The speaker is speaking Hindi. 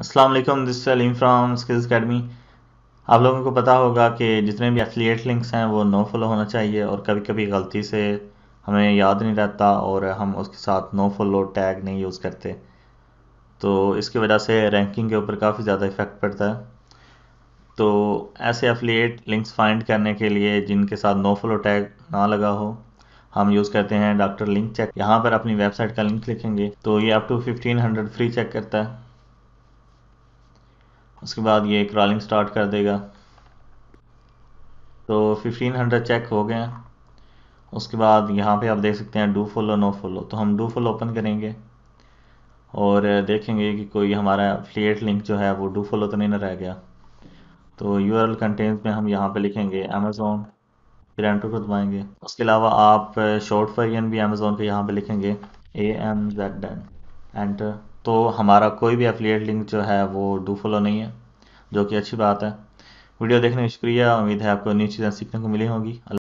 Aslam this Saleem from skills academy आप लोगों को पता होगा कि जितने भी एथलीट लिंक्स हैं वो नो फॉलो होना चाहिए और कभी कभी गलती से हमें याद नहीं रहता और हम उसके साथ नो फॉलो टैग नहीं यूज़ करते तो इसकी वजह से रैंकिंग के ऊपर काफ़ी ज़्यादा इफ़ेक्ट पड़ता है तो ऐसे एफिलट लिंक्स फाइंड करने के लिए जिनके साथ नो फॉलो टैग ना लगा हो हम यूज़ करते हैं डॉक्टर लिंक चेक यहाँ पर अपनी वेबसाइट का लिंक लिखेंगे तो ये up to fifteen hundred free check करता है उसके बाद ये क्रॉलिंग स्टार्ट कर देगा तो 1500 चेक हो गए उसके बाद यहाँ पे आप देख सकते हैं डू फॉलो नो फॉलो तो हम डू फॉलो ओपन करेंगे और देखेंगे कि कोई हमारा फ्लिएट लिंक जो है वो डू फॉलो तो नहीं ना रह गया तो यू आर कंटेंट में हम यहाँ पे लिखेंगे अमेजोन फिर एंटर को दबाएंगे उसके अलावा आप शॉर्ट वर्जन भी अमेजोन के यहाँ पे लिखेंगे ए एम जेड एंटर तो हमारा कोई भी एफिलिएट लिंक जो है वो डू फॉलो नहीं है जो कि अच्छी बात है वीडियो देखने में शुक्रिया उम्मीद है आपको नई चीज़ें सीखने को मिली होंगी